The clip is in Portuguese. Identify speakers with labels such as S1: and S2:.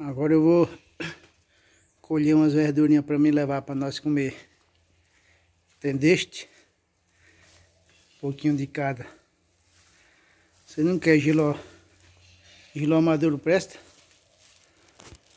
S1: Agora eu vou colher umas verdurinhas para me levar para nós comer. Entendeste? Um pouquinho de cada. Você não quer giló? Giló maduro presta?